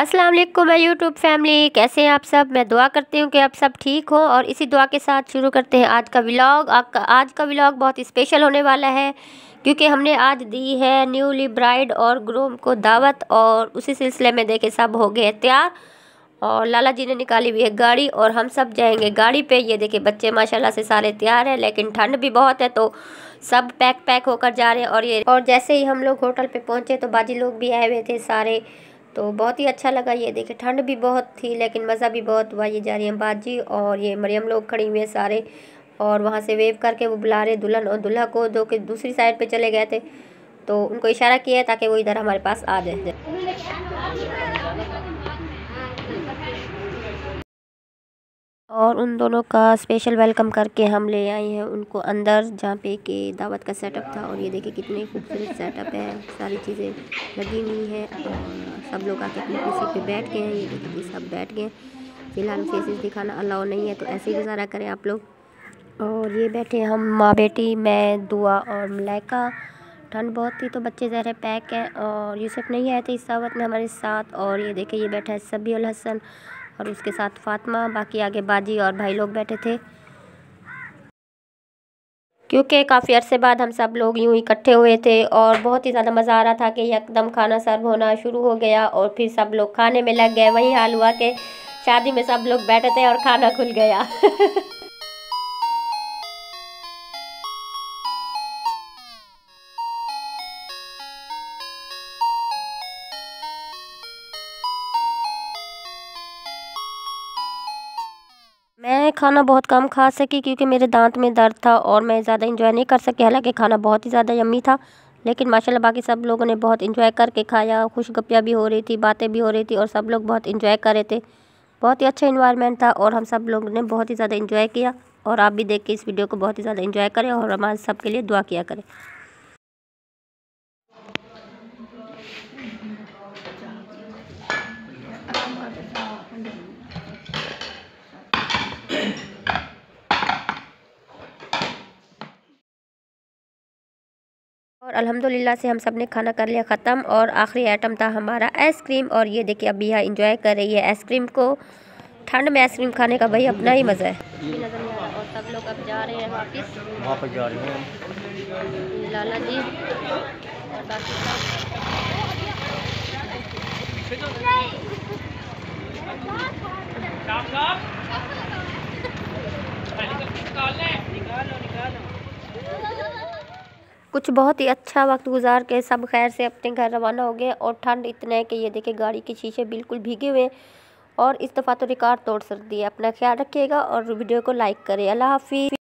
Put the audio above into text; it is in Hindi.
अस्सलाम वालेकुम मैं यूट्यूब फैमिली कैसे हैं आप सब मैं दुआ करती हूँ कि आप सब ठीक हो और इसी दुआ के साथ शुरू करते हैं आज का व्लॉग आज का व्लॉग बहुत स्पेशल होने वाला है क्योंकि हमने आज दी है न्यूली ब्राइड और ग्रूम को दावत और उसी सिलसिले में देखे सब हो गए तैयार और लाला जी ने निकाली हुई है गाड़ी और हम सब जाएंगे गाड़ी पे ये देखे बच्चे माशाल्लाह से सारे तैयार हैं लेकिन ठंड भी बहुत है तो सब पैक पैक होकर जा रहे हैं और ये और जैसे ही हम लोग होटल पे पहुँचे तो बाजी लोग भी आए हुए थे सारे तो बहुत ही अच्छा लगा ये देखे ठंड भी बहुत थी लेकिन मज़ा भी बहुत हुआ ये जा रही हैं बाजी और ये मरियम लोग खड़ी हुए सारे और वहाँ से वेव करके वो बुला रहे दुल्हन और दुल्हा को जो कि दूसरी साइड पे चले गए थे तो उनको इशारा किया ताकि वो इधर हमारे पास आ जाए और उन दोनों का स्पेशल वेलकम करके हम ले आए हैं उनको अंदर जहाँ पे कि दावत का सेटअप था और ये देखिए कितने खूबसूरत सेटअप है सारी चीज़ें लगी हुई हैं और सब लोग आके अपनी किसी पे बैठ गए हैं ये देखिए सब बैठ गए फ़िलहाल फेसिस दिखाना अलाउ नहीं है तो ऐसे ही गुजारा करें आप लोग और ये बैठे हम माँ बेटी मैं दुआ और मलैका ठंड बहुत थी तो बच्चे ज़रा पैक हैं और यूसुफ नहीं आए थे इस दावत में हमारे साथ और ये देखे ये बैठा है सभी हसन और उसके साथ फातिमा बाकी आगे बाजी और भाई लोग बैठे थे क्योंकि काफ़ी अरसे बाद हम सब लोग यूँ इकट्ठे हुए थे और बहुत ही ज़्यादा मज़ा आ रहा था कि एकदम खाना सर्व होना शुरू हो गया और फिर सब लोग खाने में लग गए वही हाल हुआ कि शादी में सब लोग बैठे थे और खाना खुल गया मैं खाना बहुत कम खा सकी क्योंकि मेरे दांत में दर्द था और मैं ज़्यादा इंजॉय नहीं कर सकी हालांकि खाना बहुत ही ज़्यादा यम्मी था लेकिन माशाल्लाह बाकी सब लोगों ने बहुत इंजॉय करके खाया खुशगपियाँ भी हो रही थी बातें भी हो रही थी और सब लोग बहुत इंजॉय कर रहे थे बहुत ही अच्छा इन्वायरमेंट था और हम सब लोगों ने बहुत ही ज़्यादा इंजॉय किया और आप भी देख के इस वीडियो को बहुत ही ज़्यादा इंजॉय करें और हमारे सब लिए दुआ किया करें और अल्हम्दुलिल्लाह से हम सब ने खाना कर लिया ख़त्म और आखिरी आइटम था हमारा आइसक्रीम और ये देखिए अभी यहाँ इंजॉय कर रही है आइसक्रीम को ठंड में आइसक्रीम खाने का भाई अपना ही मज़ा है और सब लोग अब जा रहे हैं वापस वापस जा रहे हैं लाला जी और बाकी कुछ बहुत ही अच्छा वक्त गुजार के सब खैर से अपने घर रवाना हो गए और ठंड इतना है कि ये देखे गाड़ी के शीशे बिल्कुल भीगे हुए और इस दफ़ा तो रिकॉर्ड तोड़ सकती है अपना ख्याल रखिएगा और वीडियो को लाइक करें अल्लाह हाफिज़